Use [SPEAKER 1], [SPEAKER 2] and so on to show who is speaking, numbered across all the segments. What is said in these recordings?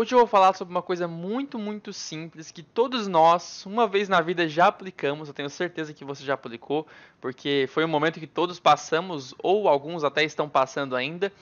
[SPEAKER 1] Hoje eu vou falar sobre uma coisa muito, muito simples que todos nós, uma vez na vida, já aplicamos. Eu tenho certeza que você já aplicou, porque foi um momento que todos passamos, ou alguns até estão passando ainda,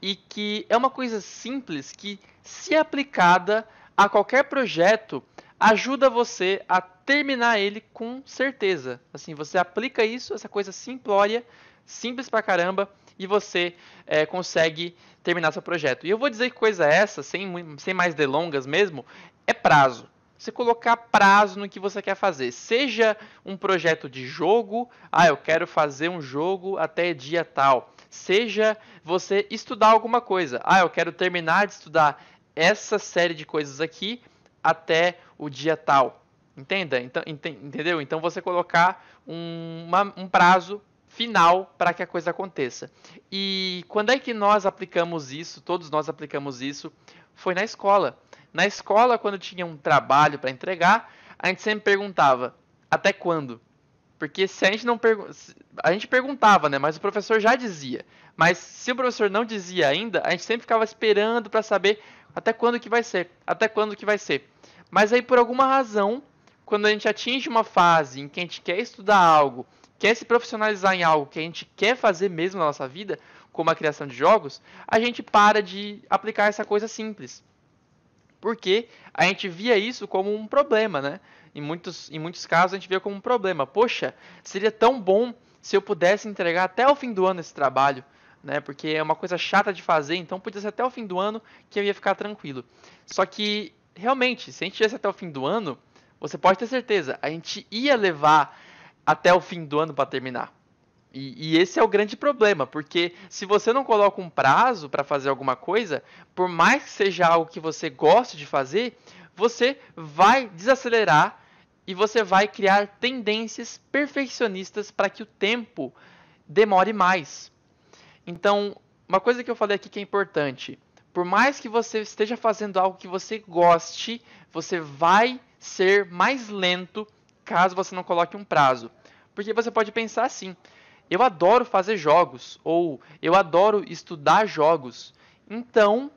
[SPEAKER 1] e que é uma coisa simples que, se aplicada a qualquer projeto, ajuda você a terminar ele com certeza. Assim, você aplica isso, essa coisa simplória, simples pra caramba e você é, consegue terminar seu projeto. E eu vou dizer que coisa é essa, sem, sem mais delongas mesmo, é prazo. Você colocar prazo no que você quer fazer. Seja um projeto de jogo, ah, eu quero fazer um jogo até dia tal. Seja você estudar alguma coisa, ah, eu quero terminar de estudar essa série de coisas aqui até o dia tal. Entenda? Então, entendeu? Então você colocar um, uma, um prazo final para que a coisa aconteça. E quando é que nós aplicamos isso? Todos nós aplicamos isso. Foi na escola. Na escola, quando tinha um trabalho para entregar, a gente sempre perguntava: até quando? Porque se a gente não pergu a gente perguntava, né? Mas o professor já dizia. Mas se o professor não dizia ainda, a gente sempre ficava esperando para saber até quando que vai ser, até quando que vai ser. Mas aí por alguma razão, quando a gente atinge uma fase em que a gente quer estudar algo quer se profissionalizar em algo que a gente quer fazer mesmo na nossa vida, como a criação de jogos, a gente para de aplicar essa coisa simples. Porque a gente via isso como um problema, né? Em muitos, em muitos casos a gente via como um problema. Poxa, seria tão bom se eu pudesse entregar até o fim do ano esse trabalho, né? Porque é uma coisa chata de fazer, então podia ser até o fim do ano que eu ia ficar tranquilo. Só que, realmente, se a gente tivesse até o fim do ano, você pode ter certeza, a gente ia levar até o fim do ano para terminar. E, e, esse é o grande problema, porque se você não coloca um prazo para fazer alguma coisa, por mais que seja algo que você goste de fazer, você vai desacelerar e você vai criar tendências perfeccionistas para que o tempo demore mais. Então, uma coisa que eu falei aqui que é importante, por mais que você esteja fazendo algo que você goste, você vai ser mais lento caso você não coloque um prazo. Porque você pode pensar assim: eu adoro fazer jogos, ou eu adoro estudar jogos. Então,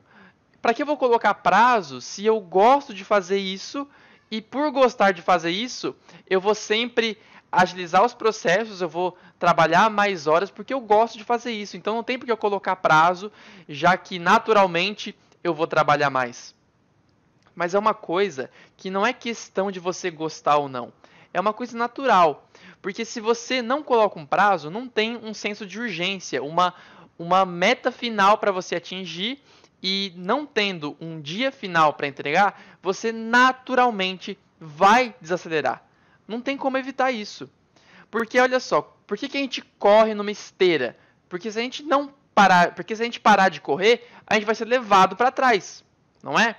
[SPEAKER 1] para que eu vou colocar prazo se eu gosto de fazer isso e por gostar de fazer isso, eu vou sempre agilizar os processos, eu vou trabalhar mais horas porque eu gosto de fazer isso. Então não tem porque eu colocar prazo, já que naturalmente eu vou trabalhar mais. Mas é uma coisa que não é questão de você gostar ou não é uma coisa natural. Porque se você não coloca um prazo, não tem um senso de urgência, uma, uma meta final para você atingir e não tendo um dia final para entregar, você naturalmente vai desacelerar. Não tem como evitar isso. Porque olha só, por que, que a gente corre numa esteira? Porque se a gente não parar, porque se a gente parar de correr, a gente vai ser levado para trás, não é?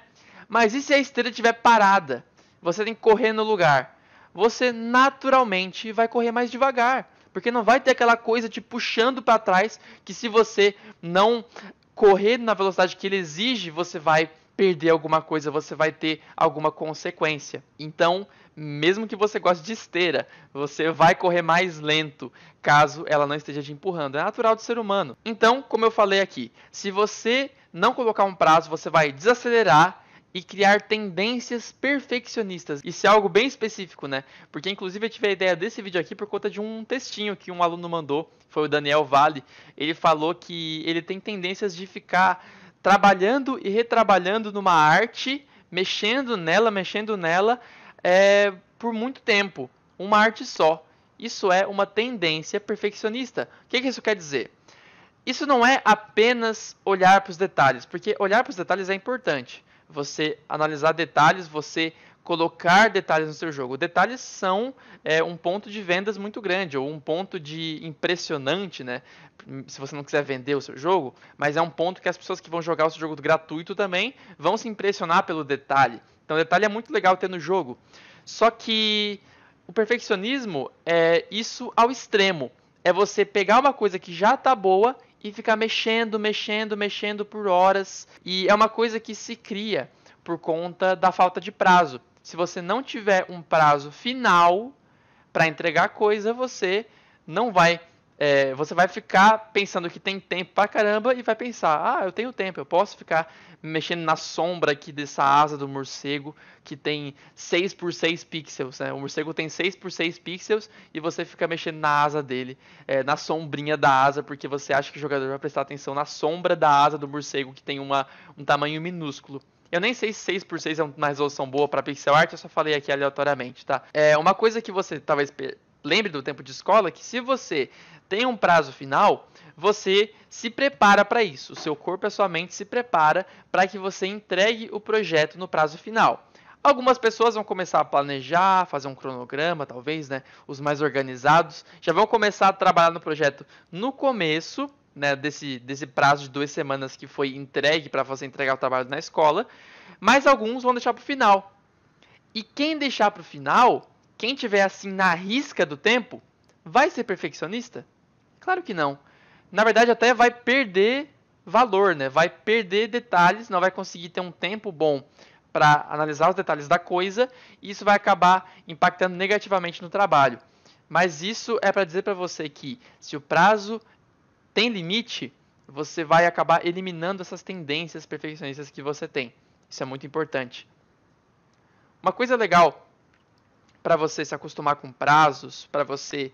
[SPEAKER 1] Mas e se a esteira estiver parada? Você tem que correr no lugar você naturalmente vai correr mais devagar. Porque não vai ter aquela coisa te puxando para trás que se você não correr na velocidade que ele exige, você vai perder alguma coisa, você vai ter alguma consequência. Então, mesmo que você goste de esteira, você vai correr mais lento caso ela não esteja te empurrando. É natural do ser humano. Então, como eu falei aqui, se você não colocar um prazo, você vai desacelerar e criar tendências perfeccionistas. Isso é algo bem específico, né? Porque inclusive eu tive a ideia desse vídeo aqui por conta de um textinho que um aluno mandou, foi o Daniel Vale. Ele falou que ele tem tendências de ficar trabalhando e retrabalhando numa arte, mexendo nela, mexendo nela é, por muito tempo, uma arte só. Isso é uma tendência perfeccionista. O que, que isso quer dizer? Isso não é apenas olhar para os detalhes, porque olhar para os detalhes é importante você analisar detalhes, você colocar detalhes no seu jogo. Detalhes são é, um ponto de vendas muito grande, ou um ponto de impressionante, né? Se você não quiser vender o seu jogo, mas é um ponto que as pessoas que vão jogar o seu jogo gratuito também vão se impressionar pelo detalhe. Então, detalhe é muito legal ter no jogo. Só que o perfeccionismo é isso ao extremo. É você pegar uma coisa que já está boa e ficar mexendo, mexendo, mexendo por horas. E é uma coisa que se cria por conta da falta de prazo. Se você não tiver um prazo final para entregar coisa, você não vai é, você vai ficar pensando que tem tempo pra caramba e vai pensar: ah, eu tenho tempo, eu posso ficar mexendo na sombra aqui dessa asa do morcego que tem 6 por 6 pixels. Né? O morcego tem 6 por 6 pixels e você fica mexendo na asa dele, é, na sombrinha da asa, porque você acha que o jogador vai prestar atenção na sombra da asa do morcego que tem uma, um tamanho minúsculo. Eu nem sei se 6x6 é uma resolução boa para pixel art, eu só falei aqui aleatoriamente, tá? É uma coisa que você talvez lembre do tempo de escola é que se você tem um prazo final, você se prepara para isso. O seu corpo e a sua mente se prepara para que você entregue o projeto no prazo final. Algumas pessoas vão começar a planejar, fazer um cronograma, talvez, né? Os mais organizados já vão começar a trabalhar no projeto no começo, né? Desse, desse prazo de duas semanas que foi entregue para você entregar o trabalho na escola. Mas alguns vão deixar para o final. E quem deixar para o final, quem tiver assim na risca do tempo, vai ser perfeccionista? Claro que não. Na verdade, até vai perder valor, né? Vai perder detalhes, não vai conseguir ter um tempo bom para analisar os detalhes da coisa, e isso vai acabar impactando negativamente no trabalho. Mas isso é para dizer para você que se o prazo tem limite, você vai acabar eliminando essas tendências perfeccionistas que você tem. Isso é muito importante. Uma coisa legal para você se acostumar com prazos, para você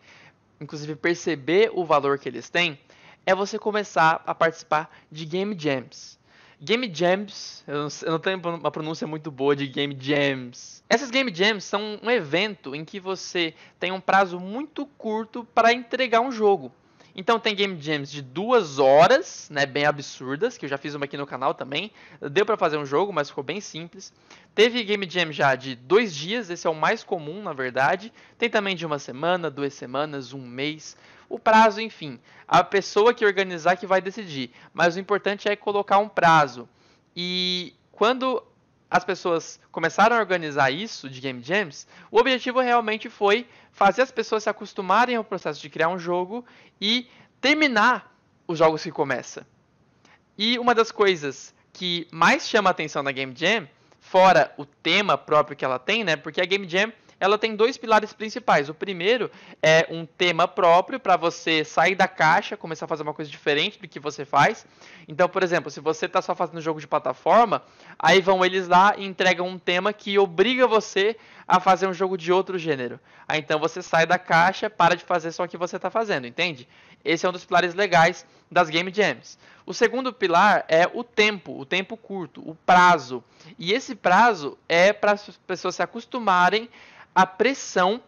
[SPEAKER 1] inclusive perceber o valor que eles têm, é você começar a participar de game jams. Game jams, eu não, tenho uma pronúncia muito boa de game jams. Essas game jams são um evento em que você tem um prazo muito curto para entregar um jogo. Então tem game jams de duas horas, né, bem absurdas, que eu já fiz uma aqui no canal também. Deu para fazer um jogo, mas ficou bem simples. Teve game jam já de dois dias, esse é o mais comum, na verdade. Tem também de uma semana, duas semanas, um mês. O prazo, enfim, a pessoa que organizar que vai decidir. Mas o importante é colocar um prazo. E quando as pessoas começaram a organizar isso de Game Jams, o objetivo realmente foi fazer as pessoas se acostumarem ao processo de criar um jogo e terminar os jogos que começa. E uma das coisas que mais chama a atenção na Game Jam, fora o tema próprio que ela tem, né? Porque a Game Jam ela tem dois pilares principais. O primeiro é um tema próprio para você sair da caixa, começar a fazer uma coisa diferente do que você faz. Então, por exemplo, se você está só fazendo jogo de plataforma, aí vão eles lá e entregam um tema que obriga você a fazer um jogo de outro gênero. Aí então você sai da caixa, para de fazer só o que você está fazendo, entende? Esse é um dos pilares legais das Game Jams. O segundo pilar é o tempo, o tempo curto, o prazo. E esse prazo é para as pessoas se acostumarem a pressão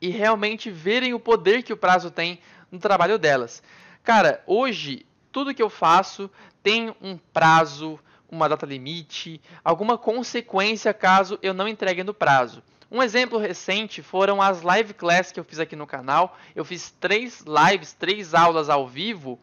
[SPEAKER 1] e realmente verem o poder que o prazo tem no trabalho delas. Cara, hoje tudo que eu faço tem um prazo, uma data limite, alguma consequência caso eu não entregue no prazo. Um exemplo recente foram as live class que eu fiz aqui no canal. Eu fiz três lives, três aulas ao vivo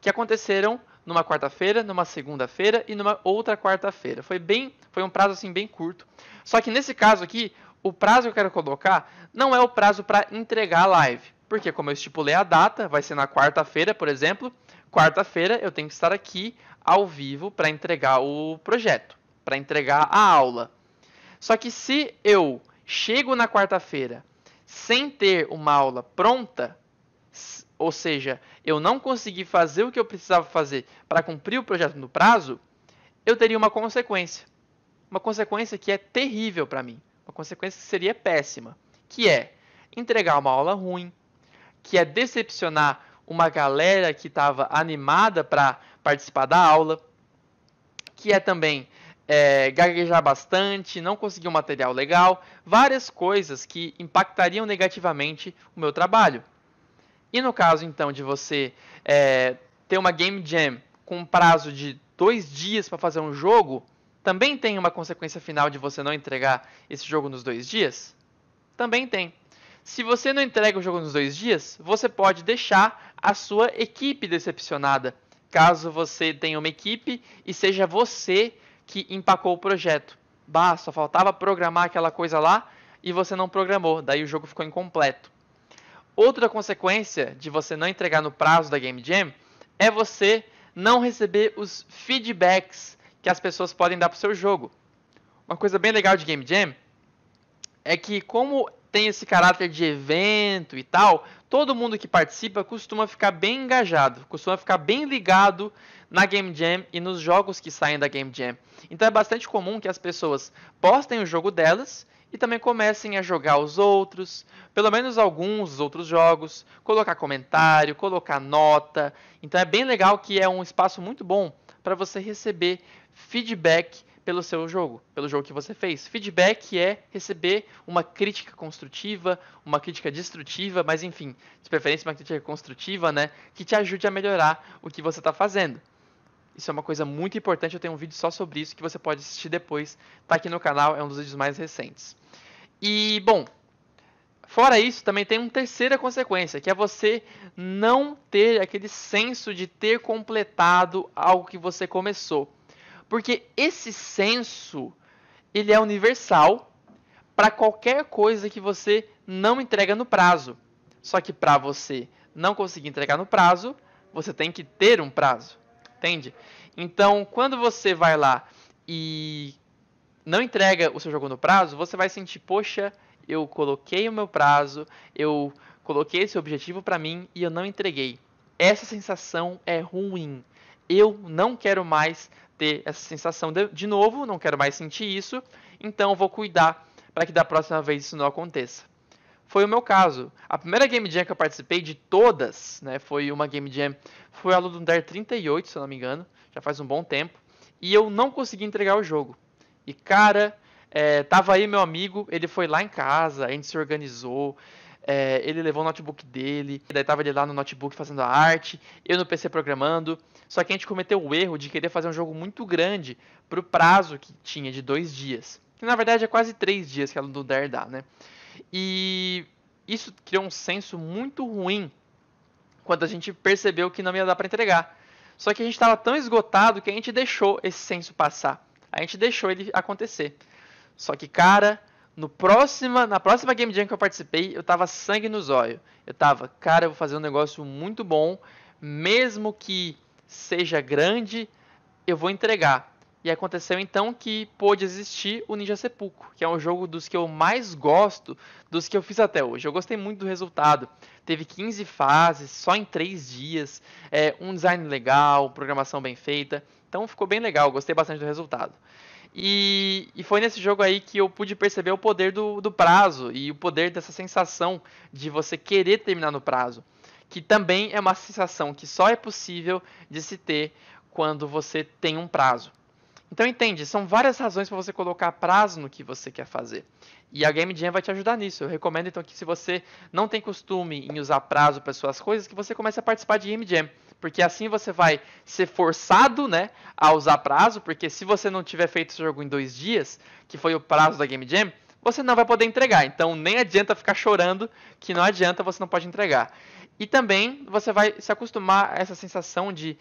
[SPEAKER 1] que aconteceram numa quarta-feira, numa segunda-feira e numa outra quarta-feira. Foi bem, foi um prazo assim bem curto. Só que nesse caso aqui, o prazo que eu quero colocar não é o prazo para entregar a live. Porque como eu estipulei a data, vai ser na quarta-feira, por exemplo. Quarta-feira eu tenho que estar aqui ao vivo para entregar o projeto, para entregar a aula. Só que se eu chego na quarta-feira sem ter uma aula pronta, ou seja, eu não consegui fazer o que eu precisava fazer para cumprir o projeto no prazo, eu teria uma consequência. Uma consequência que é terrível para mim. Uma consequência que seria péssima, que é entregar uma aula ruim, que é decepcionar uma galera que estava animada para participar da aula, que é também é, gaguejar bastante, não conseguir um material legal, várias coisas que impactariam negativamente o meu trabalho. E no caso então de você é, ter uma game jam com um prazo de dois dias para fazer um jogo, também tem uma consequência final de você não entregar esse jogo nos dois dias? Também tem. Se você não entrega o jogo nos dois dias, você pode deixar a sua equipe decepcionada. Caso você tenha uma equipe e seja você que empacou o projeto. Bah, só faltava programar aquela coisa lá e você não programou, daí o jogo ficou incompleto. Outra consequência de você não entregar no prazo da Game Jam é você não receber os feedbacks que as pessoas podem dar para o seu jogo. Uma coisa bem legal de Game Jam é que, como tem esse caráter de evento e tal, todo mundo que participa costuma ficar bem engajado, costuma ficar bem ligado na Game Jam e nos jogos que saem da Game Jam. Então é bastante comum que as pessoas postem o jogo delas e também comecem a jogar os outros, pelo menos alguns outros jogos, colocar comentário, colocar nota. Então é bem legal que é um espaço muito bom para você receber feedback pelo seu jogo, pelo jogo que você fez. Feedback é receber uma crítica construtiva, uma crítica destrutiva, mas enfim, de preferência uma crítica construtiva, né, que te ajude a melhorar o que você está fazendo. Isso é uma coisa muito importante, eu tenho um vídeo só sobre isso que você pode assistir depois, tá aqui no canal, é um dos vídeos mais recentes. E, bom, fora isso, também tem uma terceira consequência, que é você não ter aquele senso de ter completado algo que você começou. Porque esse senso, ele é universal para qualquer coisa que você não entrega no prazo. Só que para você não conseguir entregar no prazo, você tem que ter um prazo, entende? Então, quando você vai lá e não entrega o seu jogo no prazo, você vai sentir, poxa, eu coloquei o meu prazo, eu coloquei esse objetivo para mim e eu não entreguei. Essa sensação é ruim eu não quero mais ter essa sensação de, de novo, não quero mais sentir isso, então vou cuidar para que da próxima vez isso não aconteça. Foi o meu caso. A primeira Game Jam que eu participei de todas, né, foi uma Game Jam, foi a Ludundare 38, se eu não me engano, já faz um bom tempo, e eu não consegui entregar o jogo. E cara, é, tava aí meu amigo, ele foi lá em casa, a gente se organizou, é, ele levou o notebook dele, daí tava ele lá no notebook fazendo a arte, eu no PC programando. Só que a gente cometeu o erro de querer fazer um jogo muito grande pro prazo que tinha de dois dias. Que na verdade é quase três dias que ela do Dare dá, né? E isso criou um senso muito ruim quando a gente percebeu que não ia dar para entregar. Só que a gente estava tão esgotado que a gente deixou esse senso passar. A gente deixou ele acontecer. Só que, cara, no próxima, na próxima Game Jam que eu participei, eu tava sangue nos olhos. Eu tava, cara, eu vou fazer um negócio muito bom, mesmo que seja grande, eu vou entregar. E aconteceu então que pôde existir o Ninja Sepulcro, que é um jogo dos que eu mais gosto, dos que eu fiz até hoje. Eu gostei muito do resultado. Teve 15 fases, só em 3 dias, é, um design legal, programação bem feita. Então ficou bem legal, gostei bastante do resultado. E, e, foi nesse jogo aí que eu pude perceber o poder do, do, prazo e o poder dessa sensação de você querer terminar no prazo, que também é uma sensação que só é possível de se ter quando você tem um prazo. Então entende, são várias razões para você colocar prazo no que você quer fazer. E a Game Jam vai te ajudar nisso. Eu recomendo então que se você não tem costume em usar prazo para suas coisas, que você comece a participar de Game Jam porque assim você vai ser forçado né, a usar prazo, porque se você não tiver feito o jogo em dois dias, que foi o prazo da Game Jam, você não vai poder entregar. Então nem adianta ficar chorando que não adianta, você não pode entregar. E também você vai se acostumar a essa sensação de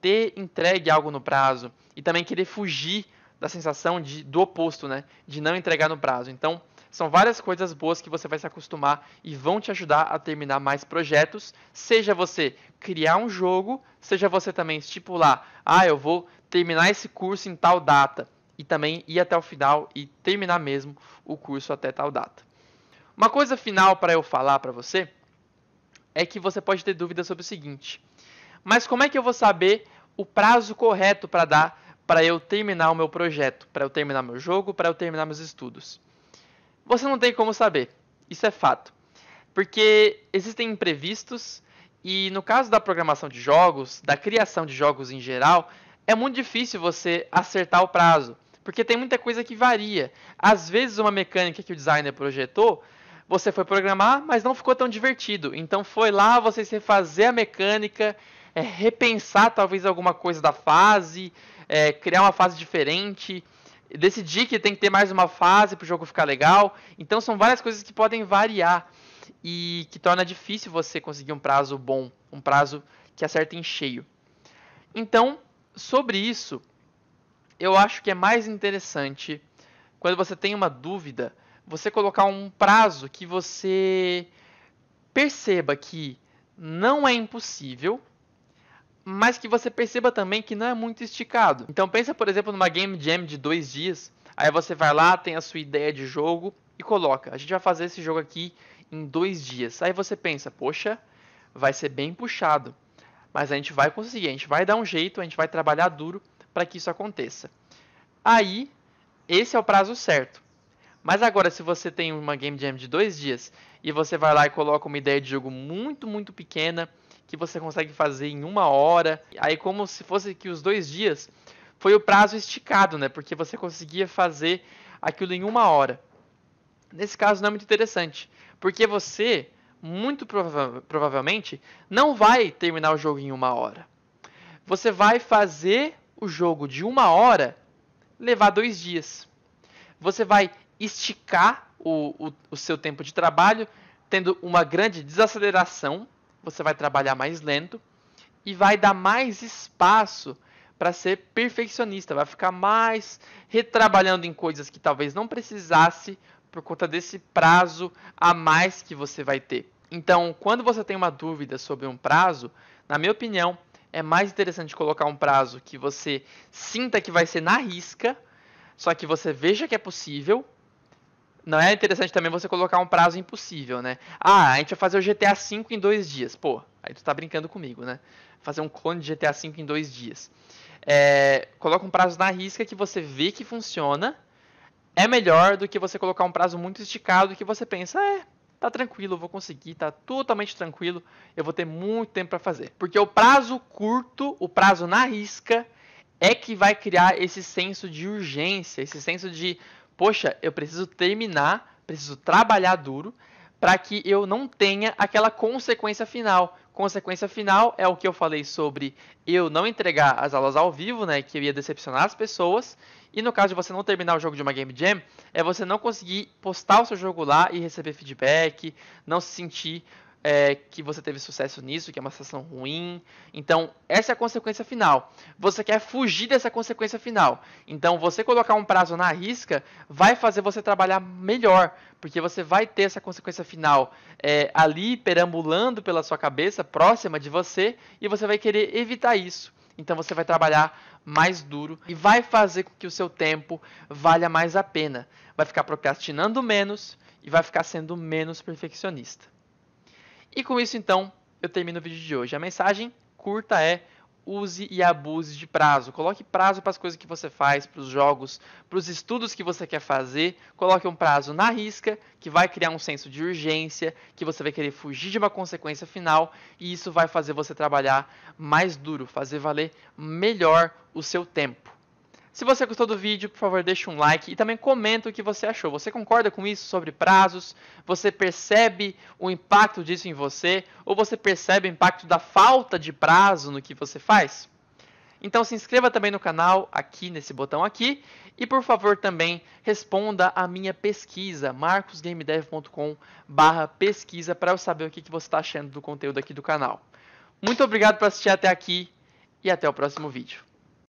[SPEAKER 1] ter entregue algo no prazo e também querer fugir da sensação de, do oposto, né, de não entregar no prazo. Então são várias coisas boas que você vai se acostumar e vão te ajudar a terminar mais projetos, seja você criar um jogo, seja você também estipular, ah, eu vou terminar esse curso em tal data e também ir até o final e terminar mesmo o curso até tal data. Uma coisa final para eu falar para você é que você pode ter dúvidas sobre o seguinte: mas como é que eu vou saber o prazo correto para dar para eu terminar o meu projeto, para eu terminar meu jogo, para eu terminar meus estudos? Você não tem como saber. Isso é fato. Porque existem imprevistos e no caso da programação de jogos, da criação de jogos em geral, é muito difícil você acertar o prazo, porque tem muita coisa que varia. Às vezes uma mecânica que o designer projetou, você foi programar, mas não ficou tão divertido. Então foi lá você refazer a mecânica, é, repensar talvez alguma coisa da fase, é, criar uma fase diferente decidir que tem que ter mais uma fase para o jogo ficar legal. Então são várias coisas que podem variar e que torna difícil você conseguir um prazo bom, um prazo que acerta em cheio. Então, sobre isso, eu acho que é mais interessante quando você tem uma dúvida, você colocar um prazo que você perceba que não é impossível, mas que você perceba também que não é muito esticado. Então pensa, por exemplo, numa game jam de dois dias. Aí você vai lá, tem a sua ideia de jogo e coloca. A gente vai fazer esse jogo aqui em dois dias. Aí você pensa, poxa, vai ser bem puxado. Mas a gente vai conseguir, a gente vai dar um jeito, a gente vai trabalhar duro para que isso aconteça. Aí, esse é o prazo certo. Mas agora, se você tem uma game jam de dois dias e você vai lá e coloca uma ideia de jogo muito, muito pequena, que você consegue fazer em uma hora. Aí, como se fosse que os dois dias foi o prazo esticado, né? Porque você conseguia fazer aquilo em uma hora. Nesse caso, não é muito interessante, porque você, muito prova provavelmente, não vai terminar o jogo em uma hora. Você vai fazer o jogo de uma hora levar dois dias. Você vai esticar o, o, o seu tempo de trabalho, tendo uma grande desaceleração você vai trabalhar mais lento e vai dar mais espaço para ser perfeccionista, vai ficar mais retrabalhando em coisas que talvez não precisasse por conta desse prazo a mais que você vai ter. Então, quando você tem uma dúvida sobre um prazo, na minha opinião, é mais interessante colocar um prazo que você sinta que vai ser na risca, só que você veja que é possível não é interessante também você colocar um prazo impossível, né? Ah, a gente vai fazer o GTA V em dois dias. Pô, aí tu tá brincando comigo, né? Fazer um clone de GTA V em dois dias. É, coloca um prazo na risca que você vê que funciona. É melhor do que você colocar um prazo muito esticado que você pensa, é, tá tranquilo, eu vou conseguir, tá totalmente tranquilo, eu vou ter muito tempo para fazer. Porque o prazo curto, o prazo na risca, é que vai criar esse senso de urgência, esse senso de poxa, eu preciso terminar, preciso trabalhar duro para que eu não tenha aquela consequência final. Consequência final é o que eu falei sobre eu não entregar as aulas ao vivo, né, que eu ia decepcionar as pessoas. E no caso de você não terminar o jogo de uma game jam, é você não conseguir postar o seu jogo lá e receber feedback, não se sentir é, que você teve sucesso nisso, que é uma situação ruim. Então, essa é a consequência final. Você quer fugir dessa consequência final. Então, você colocar um prazo na risca vai fazer você trabalhar melhor, porque você vai ter essa consequência final é, ali perambulando pela sua cabeça, próxima de você, e você vai querer evitar isso. Então, você vai trabalhar mais duro e vai fazer com que o seu tempo valha mais a pena. Vai ficar procrastinando menos e vai ficar sendo menos perfeccionista. E com isso, então, eu termino o vídeo de hoje. A mensagem curta é use e abuse de prazo. Coloque prazo para as coisas que você faz, para os jogos, para os estudos que você quer fazer. Coloque um prazo na risca, que vai criar um senso de urgência, que você vai querer fugir de uma consequência final, e isso vai fazer você trabalhar mais duro, fazer valer melhor o seu tempo. Se você gostou do vídeo, por favor, deixe um like e também comenta o que você achou. Você concorda com isso sobre prazos? Você percebe o impacto disso em você? Ou você percebe o impacto da falta de prazo no que você faz? Então se inscreva também no canal, aqui nesse botão aqui, e por favor também responda a minha pesquisa, marcosgamedev.com barra pesquisa, para eu saber o que você está achando do conteúdo aqui do canal. Muito obrigado por assistir até aqui e até o próximo vídeo.